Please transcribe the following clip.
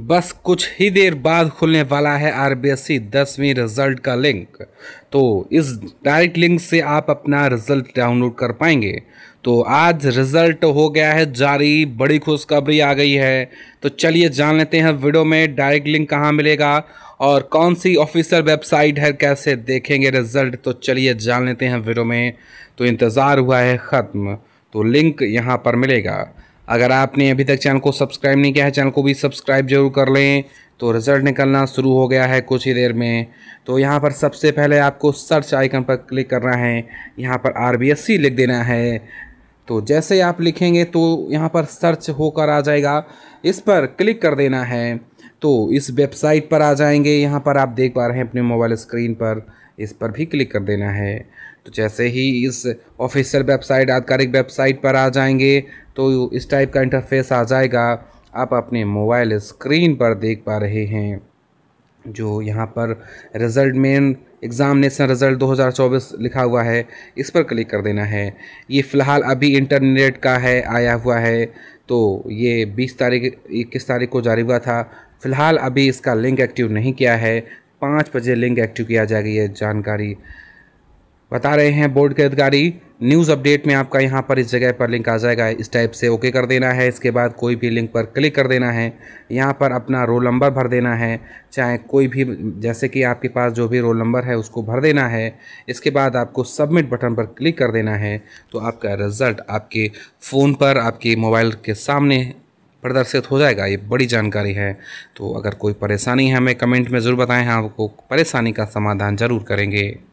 बस कुछ ही देर बाद खुलने वाला है आर बी एस सी दसवीं रिजल्ट का लिंक तो इस डायरेक्ट लिंक से आप अपना रिजल्ट डाउनलोड कर पाएंगे तो आज रिजल्ट हो गया है जारी बड़ी खुशखबरी आ गई है तो चलिए जान लेते हैं वीडियो में डायरेक्ट लिंक कहाँ मिलेगा और कौन सी ऑफिशियल वेबसाइट है कैसे देखेंगे रिजल्ट तो चलिए जान लेते हैं वीडियो में तो इंतज़ार हुआ है ख़त्म तो लिंक यहाँ पर मिलेगा अगर आपने अभी तक चैनल को सब्सक्राइब नहीं किया है चैनल को भी सब्सक्राइब जरूर कर लें तो रिज़ल्ट निकलना शुरू हो गया है कुछ ही देर में तो यहाँ पर सबसे पहले आपको सर्च आइकन पर क्लिक करना है यहाँ पर आर लिख देना है तो जैसे आप लिखेंगे तो यहाँ पर सर्च होकर आ जाएगा इस पर क्लिक कर देना है तो इस वेबसाइट पर आ जाएंगे यहाँ पर आप देख पा रहे हैं अपने मोबाइल स्क्रीन पर इस पर भी क्लिक कर देना है तो जैसे ही इस ऑफिशियल वेबसाइट आधिकारिक वेबसाइट पर आ जाएंगे तो इस टाइप का इंटरफेस आ जाएगा आप अपने मोबाइल स्क्रीन पर देख पा रहे हैं जो यहाँ पर रिज़ल्ट मेन एग्ज़ामिनेशन रिज़ल्ट 2024 लिखा हुआ है इस पर क्लिक कर देना है ये फ़िलहाल अभी इंटरनेट का है आया हुआ है तो ये 20 तारीख इक्कीस तारीख को जारी हुआ था फ़िलहाल अभी इसका लिंक एक्टिव नहीं किया है पाँच बजे लिंक एक्टिव किया जाएगी ये जानकारी बता रहे हैं बोर्ड के अधिकारी न्यूज़ अपडेट में आपका यहाँ पर इस जगह पर लिंक आ जाएगा इस टाइप से ओके कर देना है इसके बाद कोई भी लिंक पर क्लिक कर देना है यहाँ पर अपना रोल नंबर भर देना है चाहे कोई भी जैसे कि आपके पास जो भी रोल नंबर है उसको भर देना है इसके बाद आपको सबमिट बटन पर क्लिक कर देना है तो आपका रिज़ल्ट आपके फ़ोन पर आपके मोबाइल के सामने प्रदर्शित हो जाएगा ये बड़ी जानकारी है तो अगर कोई परेशानी है हमें कमेंट में ज़रूर बताएं हम आपको परेशानी का समाधान ज़रूर करेंगे